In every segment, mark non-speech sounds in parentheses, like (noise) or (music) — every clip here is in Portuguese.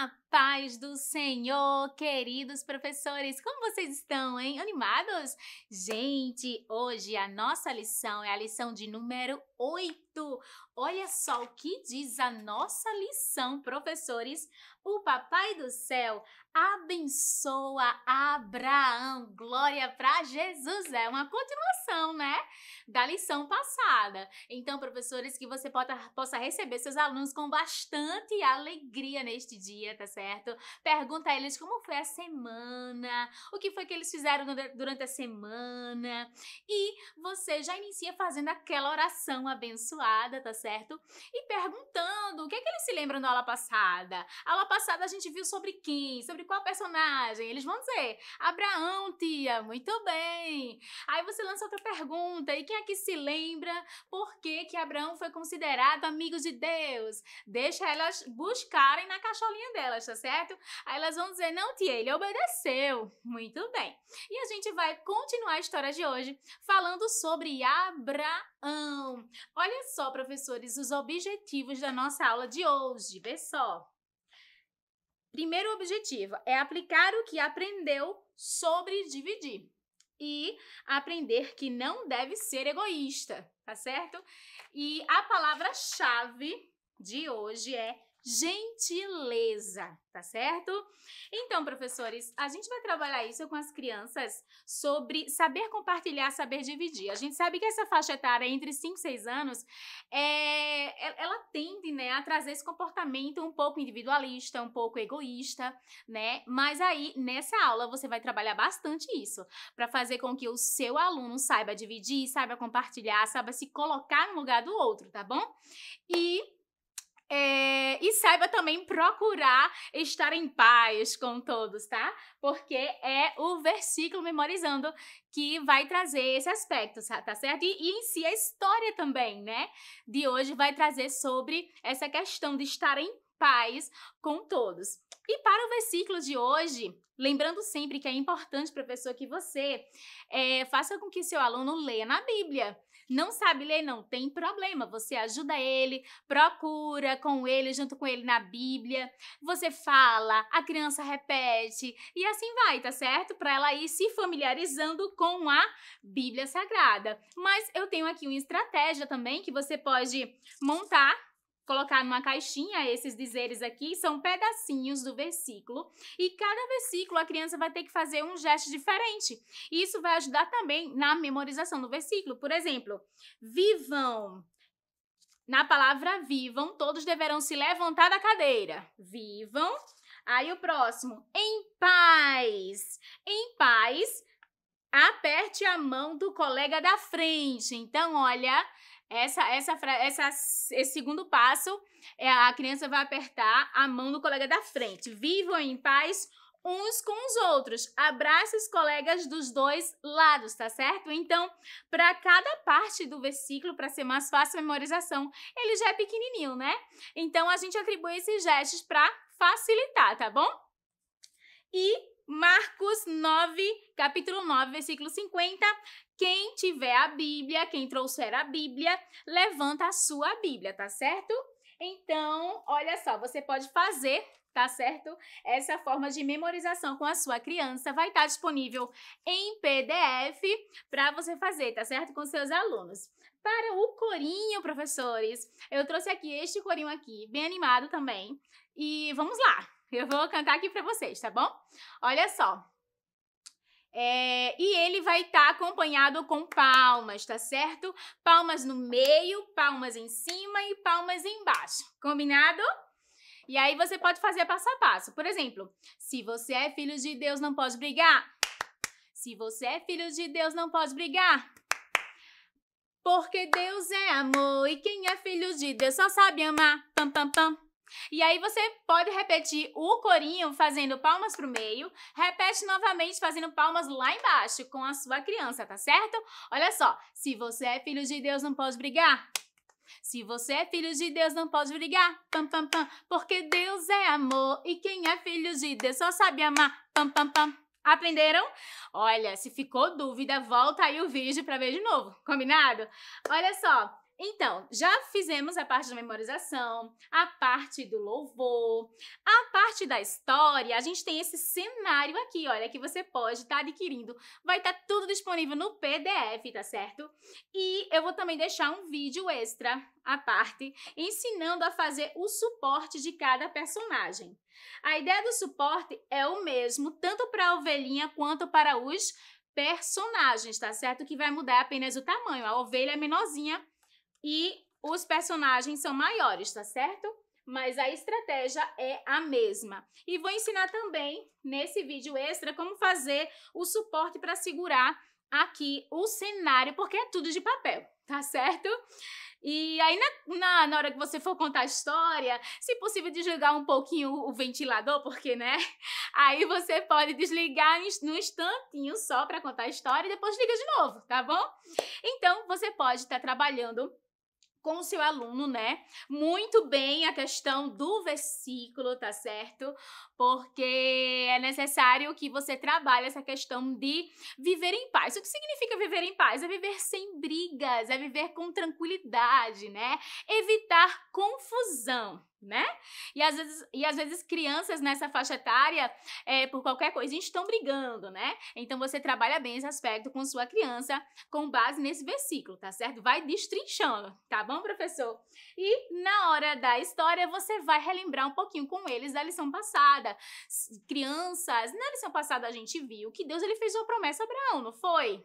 A paz do Senhor, queridos professores, como vocês estão, hein? Animados? Gente, hoje a nossa lição é a lição de número 8 Olha só o que diz a nossa lição, professores. O Papai do Céu abençoa Abraão. Glória para Jesus! É uma continuação, né? Da lição passada. Então, professores, que você possa receber seus alunos com bastante alegria neste dia, tá certo? Pergunta a eles como foi a semana, o que foi que eles fizeram durante a semana. E você já inicia fazendo aquela oração abençoada tá certo? E perguntando o que é que eles se lembram da aula passada. A aula passada a gente viu sobre quem, sobre qual personagem. Eles vão dizer, Abraão, tia, muito bem. Aí você lança outra pergunta, e quem é que se lembra por que que Abraão foi considerado amigo de Deus? Deixa elas buscarem na cacholinha delas, tá certo? Aí elas vão dizer, não, tia, ele obedeceu. Muito bem. E a gente vai continuar a história de hoje falando sobre Abraão. Olha só, professores, os objetivos da nossa aula de hoje. Vê só. Primeiro objetivo é aplicar o que aprendeu sobre dividir e aprender que não deve ser egoísta, tá certo? E a palavra-chave de hoje é gentileza, tá certo? Então, professores, a gente vai trabalhar isso com as crianças sobre saber compartilhar, saber dividir. A gente sabe que essa faixa etária entre 5 e 6 anos, é, é, ela tende né, a trazer esse comportamento um pouco individualista, um pouco egoísta, né? Mas aí, nessa aula, você vai trabalhar bastante isso, para fazer com que o seu aluno saiba dividir, saiba compartilhar, saiba se colocar no lugar do outro, tá bom? E é, e saiba também procurar estar em paz com todos, tá? Porque é o versículo memorizando que vai trazer esse aspecto, tá certo? E, e em si a história também, né? De hoje vai trazer sobre essa questão de estar em paz com todos. E para o versículo de hoje, lembrando sempre que é importante, professor, que você é, faça com que seu aluno leia na Bíblia. Não sabe ler? Não tem problema. Você ajuda ele, procura com ele, junto com ele na Bíblia. Você fala, a criança repete e assim vai, tá certo? Para ela ir se familiarizando com a Bíblia Sagrada. Mas eu tenho aqui uma estratégia também que você pode montar colocar numa caixinha esses dizeres aqui, são pedacinhos do versículo, e cada versículo a criança vai ter que fazer um gesto diferente. isso vai ajudar também na memorização do versículo. Por exemplo, vivam. Na palavra vivam, todos deverão se levantar da cadeira. Vivam. Aí o próximo, em paz. Em paz, aperte a mão do colega da frente. Então, olha, essa, essa, essa, esse segundo passo, é a criança vai apertar a mão do colega da frente. Vivam em paz uns com os outros. Abraça os colegas dos dois lados, tá certo? Então, para cada parte do versículo, para ser mais fácil a memorização, ele já é pequenininho, né? Então, a gente atribui esses gestos para facilitar, tá bom? E Marcos 9, capítulo 9, versículo 50. Quem tiver a Bíblia, quem trouxer a Bíblia, levanta a sua Bíblia, tá certo? Então, olha só, você pode fazer, tá certo? Essa forma de memorização com a sua criança vai estar tá disponível em PDF para você fazer, tá certo? Com seus alunos. Para o corinho, professores, eu trouxe aqui este corinho aqui, bem animado também. E vamos lá. Eu vou cantar aqui para vocês, tá bom? Olha só. É, e ele vai estar tá acompanhado com palmas, tá certo? Palmas no meio, palmas em cima e palmas embaixo. Combinado? E aí você pode fazer passo a passo. Por exemplo, se você é filho de Deus, não pode brigar. Se você é filho de Deus, não pode brigar. Porque Deus é amor e quem é filho de Deus só sabe amar. Pam, pam, pam. E aí você pode repetir o corinho fazendo palmas pro meio, repete novamente fazendo palmas lá embaixo com a sua criança, tá certo? Olha só, se você é filho de Deus não pode brigar. Se você é filho de Deus não pode brigar, pam pam pam, porque Deus é amor e quem é filho de Deus só sabe amar, pam pam pam. Aprenderam? Olha, se ficou dúvida, volta aí o vídeo para ver de novo, combinado? Olha só, então, já fizemos a parte da memorização, a parte do louvor, a parte da história. A gente tem esse cenário aqui, olha, que você pode estar tá adquirindo. Vai estar tá tudo disponível no PDF, tá certo? E eu vou também deixar um vídeo extra à parte, ensinando a fazer o suporte de cada personagem. A ideia do suporte é o mesmo, tanto para a ovelhinha quanto para os personagens, tá certo? Que vai mudar apenas o tamanho. A ovelha é menorzinha e os personagens são maiores, tá certo? Mas a estratégia é a mesma. E vou ensinar também, nesse vídeo extra, como fazer o suporte para segurar aqui o cenário, porque é tudo de papel, tá certo? E aí, na, na, na, hora que você for contar a história, se possível, desligar um pouquinho o, o ventilador, porque, né? (laughs) Aí você pode desligar num instantinho só para contar a história e depois liga de novo, tá bom? Então, você pode estar tá trabalhando com o seu aluno, né? Muito bem a questão do versículo, tá certo? Porque é necessário que você trabalhe essa questão de viver em paz. O que significa viver em paz? É viver sem brigas, é viver com tranquilidade, né? Evitar confusão né? E às vezes, e às vezes crianças nessa faixa etária, é, por qualquer coisa, estão brigando, né? Então você trabalha bem esse aspecto com sua criança com base nesse versículo, tá certo? Vai destrinchando, tá bom, professor? E na hora da história, você vai relembrar um pouquinho com eles da lição passada. Crianças, na lição passada a gente viu que Deus ele fez uma promessa a Abraão, não foi?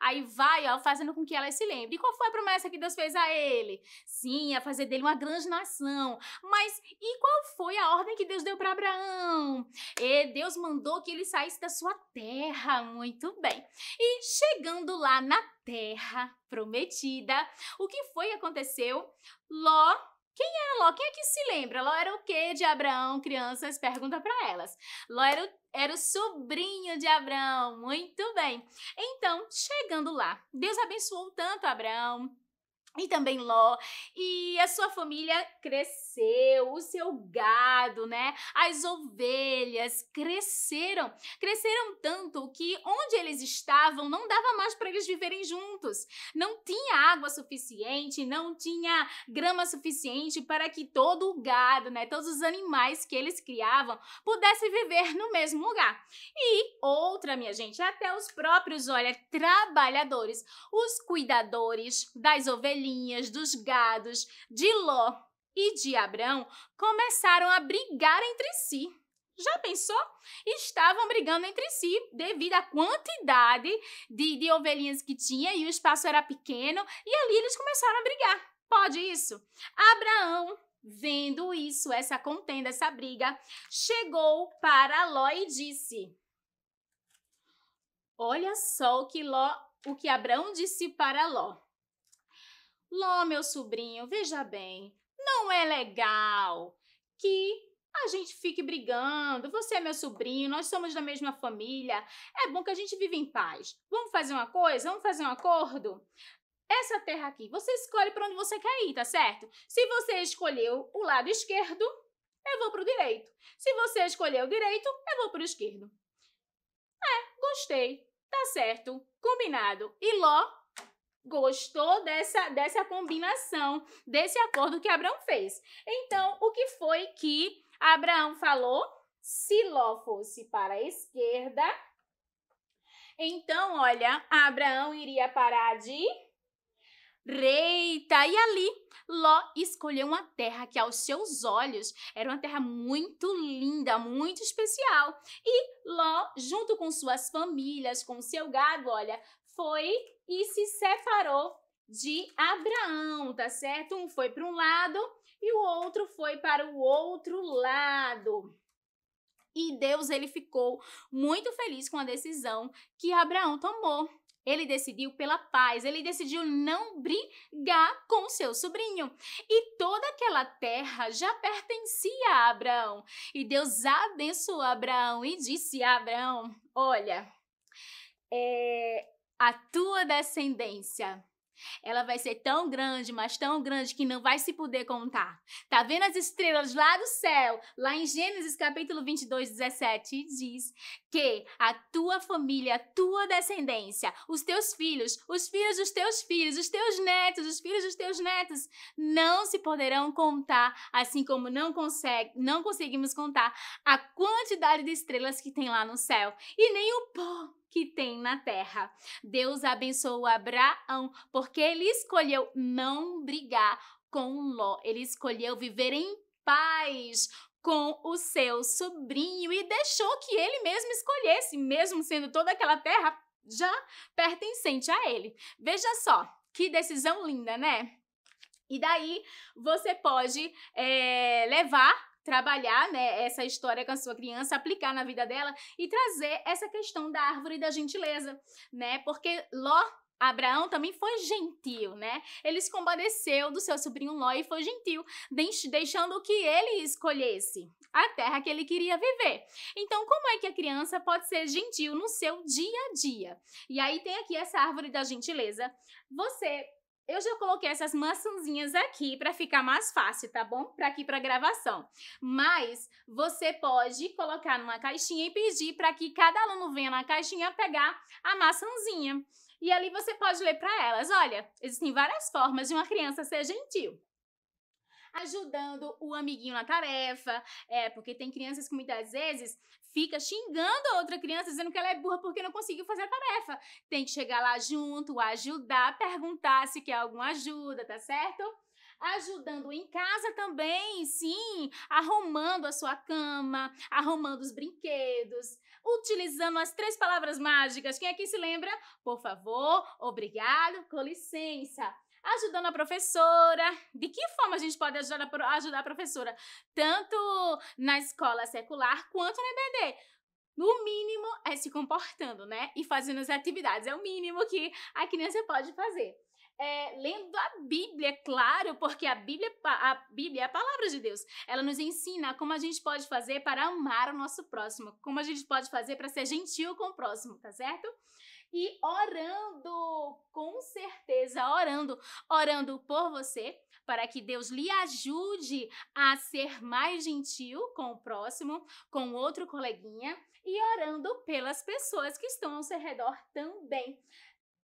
Aí vai, ó, fazendo com que ela se lembre. E qual foi a promessa que Deus fez a ele? Sim, a fazer dele uma grande nação. Mas e qual foi a ordem que Deus deu para Abraão? E Deus mandou que ele saísse da sua terra. Muito bem. E chegando lá na terra prometida, o que foi que aconteceu? Ló quem era Ló? Quem é que se lembra? Ló era o quê de Abraão? Crianças, pergunta para elas. Ló era o, era o sobrinho de Abraão. Muito bem. Então, chegando lá, Deus abençoou tanto Abraão, e também Ló, e a sua família cresceu, o seu gado, né? As ovelhas cresceram, cresceram tanto que onde eles estavam não dava mais para eles viverem juntos. Não tinha água suficiente, não tinha grama suficiente para que todo o gado, né, todos os animais que eles criavam pudessem viver no mesmo lugar. E outra, minha gente, até os próprios, olha, trabalhadores, os cuidadores das ovelhinhas dos gados, de Ló e de Abrão começaram a brigar entre si. Já pensou? Estavam brigando entre si devido à quantidade de, de ovelhinhas que tinha e o espaço era pequeno, e ali eles começaram a brigar. Pode isso? Abraão, vendo isso, essa contenda, essa briga, chegou para Ló e disse: Olha só o que Ló, o que Abraão disse para Ló. Ló, meu sobrinho, veja bem, não é legal que a gente fique brigando. Você é meu sobrinho, nós somos da mesma família. É bom que a gente viva em paz. Vamos fazer uma coisa? Vamos fazer um acordo? Essa terra aqui, você escolhe para onde você quer ir, tá certo? Se você escolheu o lado esquerdo, eu vou para o direito. Se você escolheu o direito, eu vou para o esquerdo. É, gostei. Tá certo. Combinado. E Ló gostou dessa, dessa combinação, desse acordo que Abraão fez. Então, o que foi que Abraão falou? Se Ló fosse para a esquerda, então, olha, Abraão iria parar de direita. E ali, Ló escolheu uma terra que, aos seus olhos, era uma terra muito linda, muito especial. E Ló, junto com suas famílias, com seu gado, olha, foi e se separou de Abraão, tá certo? Um foi para um lado e o outro foi para o outro lado. E Deus ele ficou muito feliz com a decisão que Abraão tomou. Ele decidiu pela paz, ele decidiu não brigar com seu sobrinho. E toda aquela terra já pertencia a Abraão. E Deus abençoou Abraão e disse a Abraão: Olha, é, a tua descendência. Ela vai ser tão grande, mas tão grande que não vai se poder contar. Tá vendo as estrelas lá do céu? Lá em Gênesis capítulo 22, 17 diz que a tua família, a tua descendência, os teus filhos, os filhos dos teus filhos, os teus netos, os filhos dos teus netos não se poderão contar, assim como não consegue, não conseguimos contar a quantidade de estrelas que tem lá no céu e nem o pó que tem na terra. Deus abençoou Abraão porque ele escolheu não brigar com Ló, ele escolheu viver em paz com o seu sobrinho e deixou que ele mesmo escolhesse, mesmo sendo toda aquela terra já pertencente a ele. Veja só, que decisão linda, né? E daí você pode é, levar trabalhar né, essa história com a sua criança, aplicar na vida dela e trazer essa questão da árvore da gentileza, né? Porque Ló Abraão também foi gentil, né? Ele se compadeceu do seu sobrinho Ló e foi gentil, deixando que ele escolhesse a terra que ele queria viver. Então, como é que a criança pode ser gentil no seu dia a dia? E aí tem aqui essa árvore da gentileza. Você eu já coloquei essas maçãzinhas aqui para ficar mais fácil, tá bom? Para aqui para gravação. Mas você pode colocar numa caixinha e pedir para que cada aluno venha na caixinha pegar a maçãzinha. E ali você pode ler para elas, olha, existem várias formas de uma criança ser gentil ajudando o amiguinho na tarefa, é, porque tem crianças que muitas vezes fica xingando a outra criança, dizendo que ela é burra porque não conseguiu fazer a tarefa. Tem que chegar lá junto, ajudar, perguntar se quer alguma ajuda, tá certo? ajudando em casa também, sim, arrumando a sua cama, arrumando os brinquedos, utilizando as três palavras mágicas. Quem aqui se lembra? Por favor, obrigado, com licença ajudando a professora. De que forma a gente pode ajudar a, ajudar a professora? Tanto na escola secular quanto na EBD. No mínimo é se comportando, né? E fazendo as atividades. É o mínimo que a criança pode fazer é, lendo a Bíblia, é claro, porque a Bíblia, a Bíblia é a palavra de Deus. Ela nos ensina como a gente pode fazer para amar o nosso próximo, como a gente pode fazer para ser gentil com o próximo, tá certo? E orando, com certeza, orando, orando por você, para que Deus lhe ajude a ser mais gentil com o próximo, com outro coleguinha, e orando pelas pessoas que estão ao seu redor também.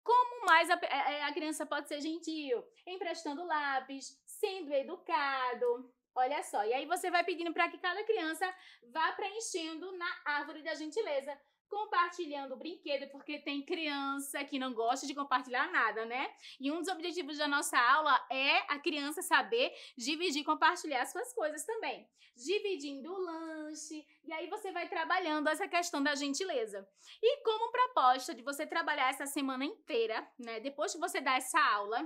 Como mais a, é, é, a, criança pode ser gentil? Emprestando lápis, sendo educado, Olha só, e aí você vai pedindo para que cada criança vá preenchendo na árvore da gentileza compartilhando brinquedo, porque tem criança que não gosta de compartilhar nada, né? E um dos objetivos da nossa aula é a criança saber dividir e compartilhar suas coisas também. Dividindo o lanche, e aí você vai trabalhando essa questão da gentileza. E como proposta de você trabalhar essa semana inteira, né? Depois que você dar essa aula,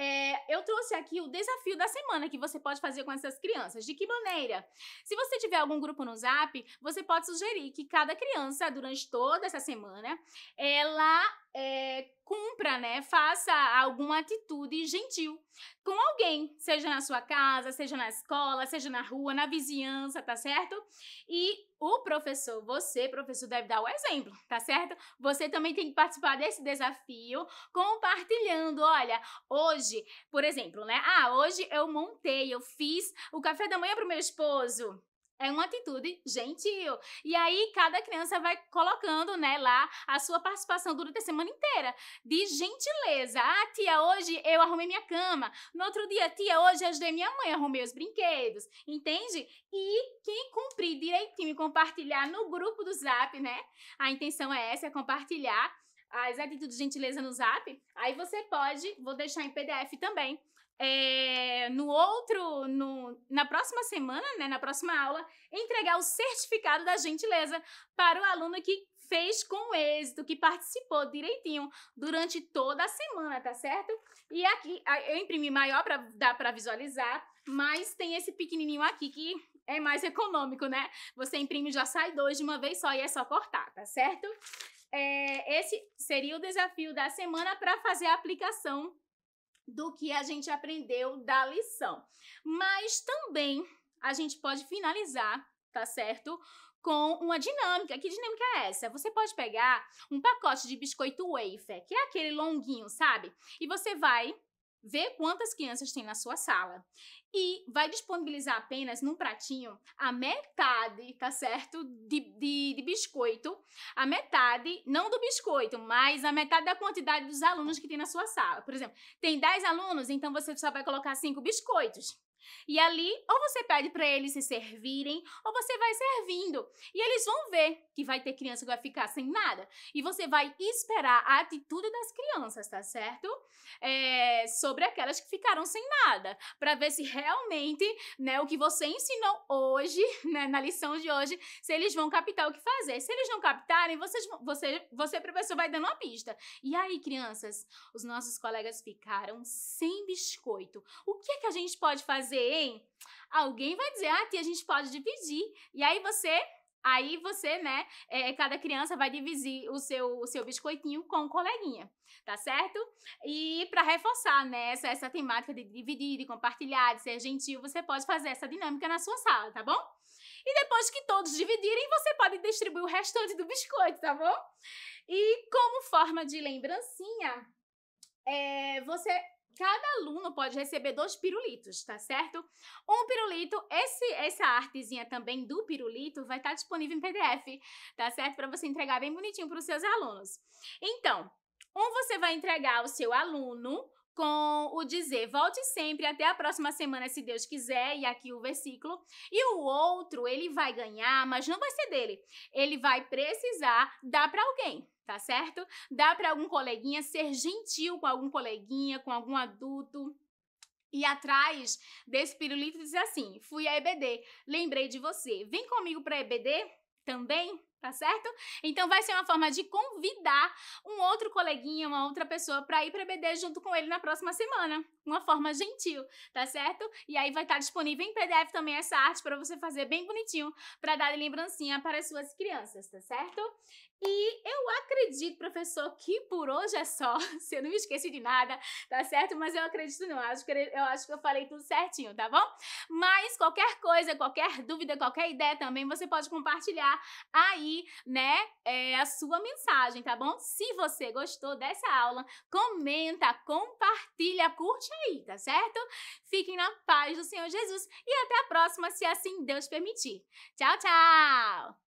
é, eu trouxe aqui o desafio da semana que você pode fazer com essas crianças. De que maneira? Se você tiver algum grupo no Zap, você pode sugerir que cada criança, durante toda essa semana, ela é, cumpra, né? Faça alguma atitude gentil com alguém, seja na sua casa, seja na escola, seja na rua, na vizinhança, tá certo? E o professor, você, professor, deve dar o exemplo, tá certo? Você também tem que participar desse desafio compartilhando. Olha, hoje, por exemplo, né? Ah, hoje eu montei, eu fiz o café da manhã pro meu esposo. É uma atitude gentil. E aí, cada criança vai colocando, né, lá a sua participação durante a semana inteira. De gentileza. Ah, tia, hoje eu arrumei minha cama. No outro dia, tia, hoje eu ajudei minha mãe, arrumei os brinquedos. Entende? E quem cumprir direitinho e compartilhar no grupo do Zap, né? A intenção é essa, é compartilhar as atitudes de gentileza no zap. Aí você pode, vou deixar em PDF também. É, no outro, no, na próxima semana, né, na próxima aula, entregar o certificado da gentileza para o aluno que fez com êxito, que participou direitinho durante toda a semana, tá certo? E aqui eu imprimi maior para dar para visualizar, mas tem esse pequenininho aqui que é mais econômico, né? Você imprime já sai dois de uma vez só e é só cortar, tá certo? é, esse seria o desafio da semana para fazer a aplicação do que a gente aprendeu da lição. Mas também a gente pode finalizar, tá certo? com uma dinâmica. Que dinâmica é essa? Você pode pegar um pacote de biscoito wafer, que é aquele longuinho, sabe? E você vai vê quantas crianças tem na sua sala e vai disponibilizar apenas num pratinho a metade, tá certo? De, de, de, biscoito, a metade, não do biscoito, mas a metade da quantidade dos alunos que tem na sua sala. Por exemplo, tem 10 alunos, então você só vai colocar 5 biscoitos. E ali, ou você pede para eles se servirem, ou você vai servindo. E eles vão ver que vai ter criança que vai ficar sem nada. E você vai esperar a atitude das crianças, tá certo? É, sobre aquelas que ficaram sem nada. para ver se realmente né, o que você ensinou hoje, (laughs) né, na lição de hoje, se eles vão captar o que fazer. Se eles não captarem, vocês, você, você, professor, vai dando uma pista. E aí, crianças, os nossos colegas ficaram sem biscoito. O que é que a gente pode fazer? fazer, hein? Alguém vai dizer, ah, tia, a gente pode dividir. E aí você Aí você, né, é, é cada criança vai dividir o seu, o seu biscoitinho com o coleguinha, tá certo? E para reforçar, né, essa, essa temática de dividir, de compartilhar, de ser gentil, você pode fazer essa dinâmica na sua sala, tá bom? E depois que todos dividirem, você pode distribuir o restante do biscoito, tá bom? E como forma de lembrancinha, é, você Cada aluno pode receber dois pirulitos, tá certo? Um pirulito, esse, essa artezinha também do pirulito vai estar tá disponível em PDF, tá certo? Para você entregar bem bonitinho para os seus alunos. Então, um você vai entregar ao seu aluno, com o dizer: volte sempre, até a próxima semana, se Deus quiser, e aqui o versículo. E o outro, ele vai ganhar, mas não vai ser dele. Ele vai precisar dar para alguém tá certo? Dá para algum coleguinha ser gentil com algum coleguinha, com algum adulto. E atrás desse pirulito diz assim: fui a EBD, lembrei de você, vem comigo para EBD também? tá certo? Então vai ser uma forma de convidar um outro coleguinha, uma outra pessoa para ir para BD junto com ele na próxima semana. Uma forma gentil, tá certo? E aí vai estar disponível em PDF também essa arte para você fazer bem bonitinho, para dar lembrancinha para as suas crianças, tá certo? E eu acredito, professor, que por hoje é só. (laughs) Se eu não me esqueci de nada, tá certo? Mas eu acredito não. Acho que eu acho que eu falei tudo certinho, tá bom? Mas qualquer coisa, qualquer dúvida, qualquer ideia também, você pode compartilhar aí, né? É, a sua mensagem, tá bom? Se você gostou dessa aula, comenta, compartilha, curte aí, tá certo? Fiquem na paz do Senhor Jesus e até a próxima, se assim Deus permitir. Tchau, tchau!